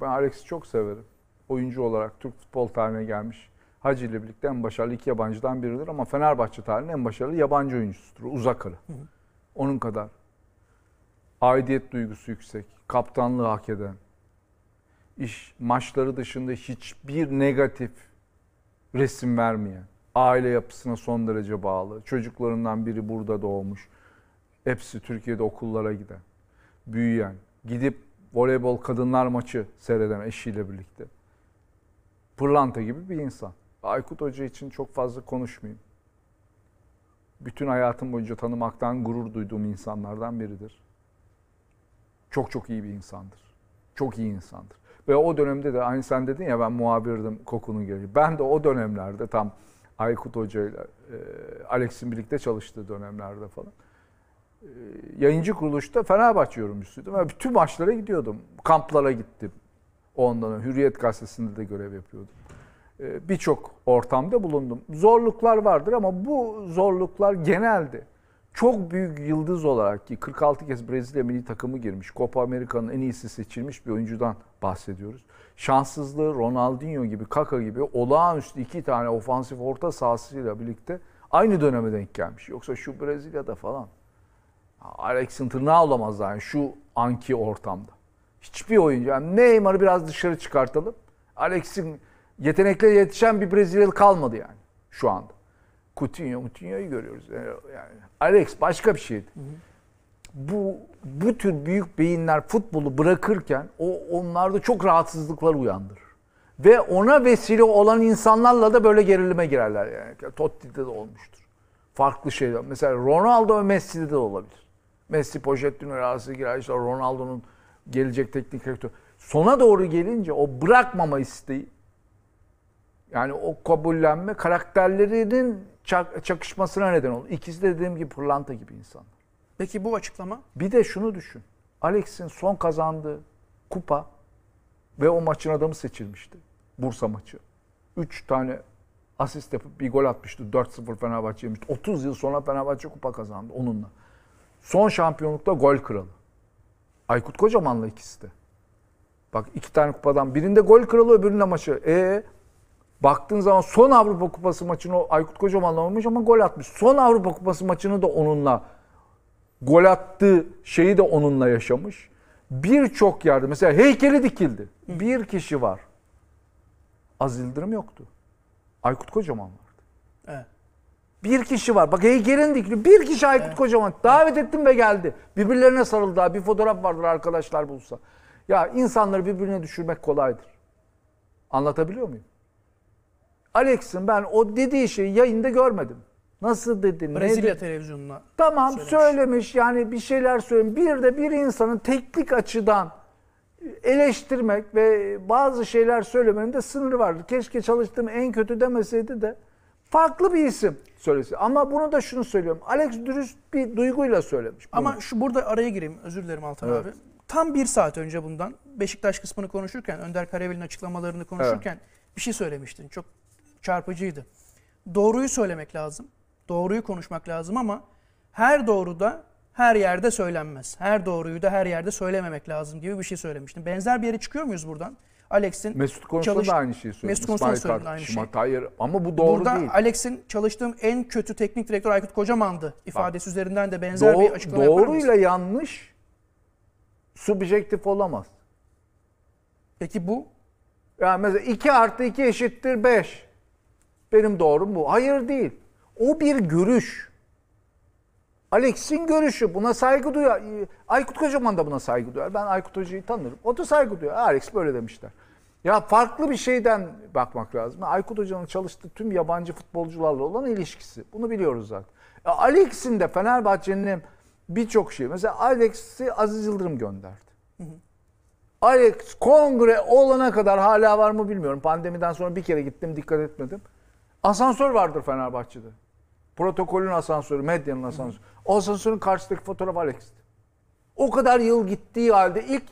Ben Alex'i çok severim. Oyuncu olarak Türk futbol tarihine gelmiş. Hacı ile birlikte en başarılı iki yabancıdan biridir ama Fenerbahçe tarihinin en başarılı yabancı oyuncusudur. Uzakalı. Onun kadar. Aidiyet duygusu yüksek. Kaptanlığı hak eden. İş, maçları dışında hiçbir negatif resim vermeyen. Aile yapısına son derece bağlı. Çocuklarından biri burada doğmuş. Hepsi Türkiye'de okullara giden. Büyüyen. Gidip voleybol kadınlar maçı seyreden eşiyle birlikte. Pırlanta gibi bir insan. Aykut Hoca için çok fazla konuşmayayım. Bütün hayatım boyunca tanımaktan gurur duyduğum insanlardan biridir. Çok çok iyi bir insandır. Çok iyi insandır. Ve o dönemde de aynı sen dedin ya ben muhabirdim kokunun geliyor. Ben de o dönemlerde tam Aykut Hoca ile e, Alex'in birlikte çalıştığı dönemlerde falan. E, yayıncı kuruluşta Fenerbahçe yorumcusuydum. Yani bütün maçlara gidiyordum. Kamplara gittim. Ondan önce Hürriyet Gazetesi'nde de görev yapıyordum. E, birçok ortamda bulundum. Zorluklar vardır ama bu zorluklar genelde çok büyük yıldız olarak ki 46 kez Brezilya milli takımı girmiş. Copa Amerika'nın en iyisi seçilmiş bir oyuncudan bahsediyoruz. Şanssızlığı Ronaldinho gibi, Kaka gibi olağanüstü iki tane ofansif orta sahasıyla birlikte aynı döneme denk gelmiş. Yoksa şu Brezilya'da falan Alex'in tırnağı olamaz yani şu anki ortamda. Hiçbir oyuncu. Yani Neymar'ı biraz dışarı çıkartalım. Alex'in yetenekle yetişen bir Brezilyalı kalmadı yani şu anda. Coutinho, Coutinho'yu görüyoruz. Yani, Alex başka bir şeydi. Hı hı. Bu bu tür büyük beyinler futbolu bırakırken o onlarda çok rahatsızlıklar uyandırır. Ve ona vesile olan insanlarla da böyle gerilime girerler yani. Totti'de de olmuştur. Farklı şeyler. Mesela Ronaldo ve Messi'de de olabilir. Messi, Pochettino arası girer. İşte Ronaldo'nun gelecek teknik direktör. Sona doğru gelince o bırakmama isteği yani o kabullenme karakterlerinin çak, çakışmasına neden oldu. İkisi de dediğim gibi pırlanta gibi insanlar. Peki bu açıklama? Bir de şunu düşün. Alex'in son kazandığı kupa ve o maçın adamı seçilmişti. Bursa maçı. Üç tane asist yapıp bir gol atmıştı. 4-0 Fenerbahçe yemişti. 30 yıl sonra Fenerbahçe kupa kazandı onunla. Son şampiyonlukta gol kralı. Aykut Kocaman'la ikisi de. Bak iki tane kupadan birinde gol kralı öbüründe maçı. E baktığın zaman son Avrupa Kupası maçını o Aykut Kocaman'la oynamış ama gol atmış. Son Avrupa Kupası maçını da onunla gol attığı şeyi de onunla yaşamış. Birçok yerde mesela heykeli dikildi. Bir kişi var. Az Yıldırım yoktu. Aykut Kocaman vardı. Evet. Bir kişi var. Bak heykelin dikli. Bir kişi Aykut evet. Kocaman. Davet ettim ve geldi. Birbirlerine sarıldı. Bir fotoğraf vardır arkadaşlar bulsa. Ya insanları birbirine düşürmek kolaydır. Anlatabiliyor muyum? Alex'in ben o dediği şeyi yayında görmedim. Nasıl dedi? Brezilya ne televizyonuna. Tamam söylemiş. söylemiş yani bir şeyler söylemiş. Bir de bir insanın teknik açıdan eleştirmek ve bazı şeyler söylemenin de sınırı vardır. Keşke çalıştığım en kötü demeseydi de farklı bir isim söylesi. Ama bunu da şunu söylüyorum. Alex dürüst bir duyguyla söylemiş. Bunu. Ama şu burada araya gireyim. Özür dilerim Altan evet. abi. Tam bir saat önce bundan Beşiktaş kısmını konuşurken, Önder Karayel'in açıklamalarını konuşurken evet. bir şey söylemiştin. Çok çarpıcıydı. Doğruyu söylemek lazım. Doğruyu konuşmak lazım ama her doğru da her yerde söylenmez. Her doğruyu da her yerde söylememek lazım gibi bir şey söylemiştin. Benzer bir yere çıkıyor muyuz buradan? Alex'in Mesut konusunda çalış... da aynı şeyi söylüyor. Mesut konusunda söylediğin aynı şeyi. Hayır ama bu doğru Burada değil. Burada Alex'in çalıştığım en kötü teknik direktör Aykut Kocaman'dı ifadesi Bak, üzerinden de benzer doğ, bir açıklama doğru yapar Doğruyla yanlış subjektif olamaz. Peki bu? Yani mesela 2 artı 2 eşittir 5. Benim doğrum bu. Hayır değil. O bir görüş. Alex'in görüşü buna saygı duyar. Ee, Aykut Kocaman da buna saygı duyar. Ben Aykut Hoca'yı tanırım. O da saygı duyar. Alex böyle demişler. Ya farklı bir şeyden bakmak lazım. Aykut Hoca'nın çalıştığı tüm yabancı futbolcularla olan ilişkisi. Bunu biliyoruz zaten. Alex'in de Fenerbahçe'nin birçok şeyi. Mesela Alex'i Aziz Yıldırım gönderdi. Alex kongre olana kadar hala var mı bilmiyorum. Pandemiden sonra bir kere gittim dikkat etmedim. Asansör vardır Fenerbahçe'de. Protokolün asansörü, medyanın asansörü. O asansörün karşısındaki fotoğraf Alex'ti. O kadar yıl gittiği halde ilk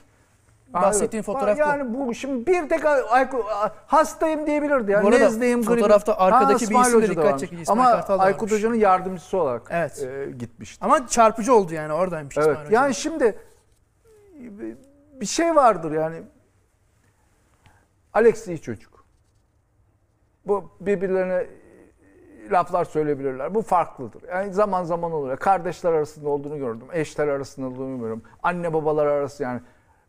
Bahsettiğin evet. fotoğraf yani bu. Yani bu şimdi bir tek Aykut hastayım diyebilirdi. Yani bu arada nezleyim, fotoğrafta grip. arkadaki ha, bir isim de dikkat çekici. Ama Aykut varmış. Hoca'nın yardımcısı olarak evet. e, gitmişti. Ama çarpıcı oldu yani oradaymış evet. İsmail Hoca. Yani şimdi bir şey vardır yani. Alex iyi çocuk. Bu birbirlerine laflar söyleyebilirler. Bu farklıdır. Yani zaman zaman olur. Kardeşler arasında olduğunu gördüm. Eşler arasında olduğunu görüyorum. Anne babalar arası yani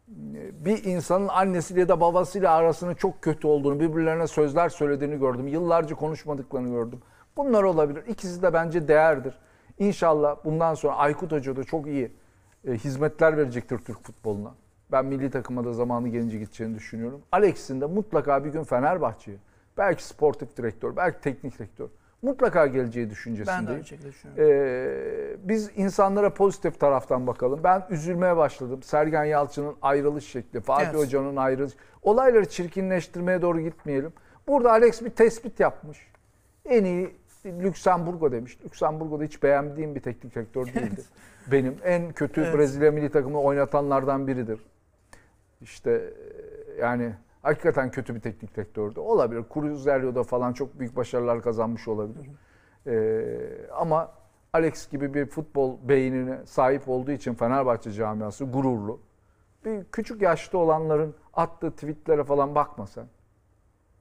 e, bir insanın annesiyle ya da babasıyla arasının çok kötü olduğunu, birbirlerine sözler söylediğini gördüm. Yıllarca konuşmadıklarını gördüm. Bunlar olabilir. İkisi de bence değerdir. İnşallah bundan sonra Aykut Hoca da çok iyi e, hizmetler verecektir Türk futboluna. Ben milli takıma da zamanı gelince gideceğini düşünüyorum. Alex'in de mutlaka bir gün Fenerbahçe'ye, belki sportif direktör, belki teknik direktör mutlaka geleceği düşüncesindeyim. Ben de aynı şekilde düşünüyorum. Ee, biz insanlara pozitif taraftan bakalım. Ben üzülmeye başladım. Sergen Yalçın'ın ayrılış şekli, Fatih evet. Hoca'nın ayrılış. Olayları çirkinleştirmeye doğru gitmeyelim. Burada Alex bir tespit yapmış. En iyi Lüksemburgo demiş. Lüksemburgo'da hiç beğendiğim bir teknik direktör değildi. Benim en kötü evet. Brezilya milli takımı oynatanlardan biridir. İşte e, yani Hakikaten kötü bir teknik direktördü. Olabilir. Cruzerio'da falan çok büyük başarılar kazanmış olabilir. Ee, ama Alex gibi bir futbol beynine sahip olduğu için Fenerbahçe camiası gururlu. Bir küçük yaşta olanların attığı tweetlere falan bakma sen.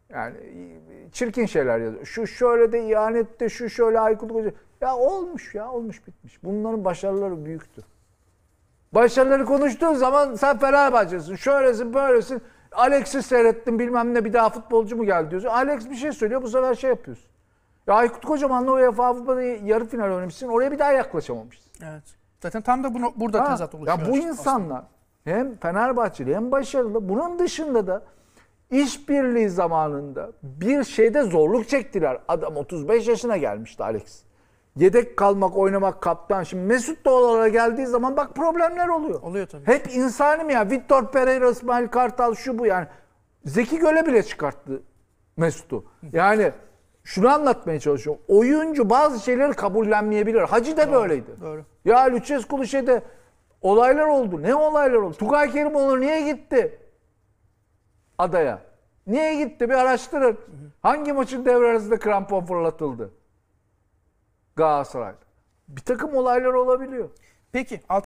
Yani çirkin şeyler yazıyor. Şu şöyle de ihanette, şu şöyle aykırılık Koca. Ya olmuş ya, olmuş bitmiş. Bunların başarıları büyüktü. Başarıları konuştuğun zaman sen Fenerbahçe'sin, şöylesin, böylesin. Alex'i seyrettim bilmem ne bir daha futbolcu mu geldi diyorsun. Alex bir şey söylüyor bu sefer şey yapıyorsun. Ya Aykut Kocaman'la UEFA Avrupa'da yarı final oynamışsın. Oraya bir daha yaklaşamamışsın. Evet. Zaten tam da bunu, burada ha, tezat oluşuyor. Ya bu insanlar aslında. hem Fenerbahçeli hem başarılı. Bunun dışında da işbirliği zamanında bir şeyde zorluk çektiler. Adam 35 yaşına gelmişti Alex yedek kalmak, oynamak kaptan. Şimdi Mesut Doğalar'a geldiği zaman bak problemler oluyor. Oluyor tabii. Hep insani mi ya? Victor Pereira, İsmail Kartal şu bu yani. Zeki Göl'e bile çıkarttı Mesut'u. Yani şunu anlatmaya çalışıyorum. Oyuncu bazı şeyleri kabullenmeyebilir. Hacı de doğru, böyleydi. Doğru. Ya Lüçescu şeyde olaylar oldu. Ne olaylar oldu? Tugay Kerimoğlu niye gitti adaya? Niye gitti? Bir araştırın. Hangi maçın devre arasında krampon fırlatıldı? Galatasaray'da. Bir takım olaylar olabiliyor. Peki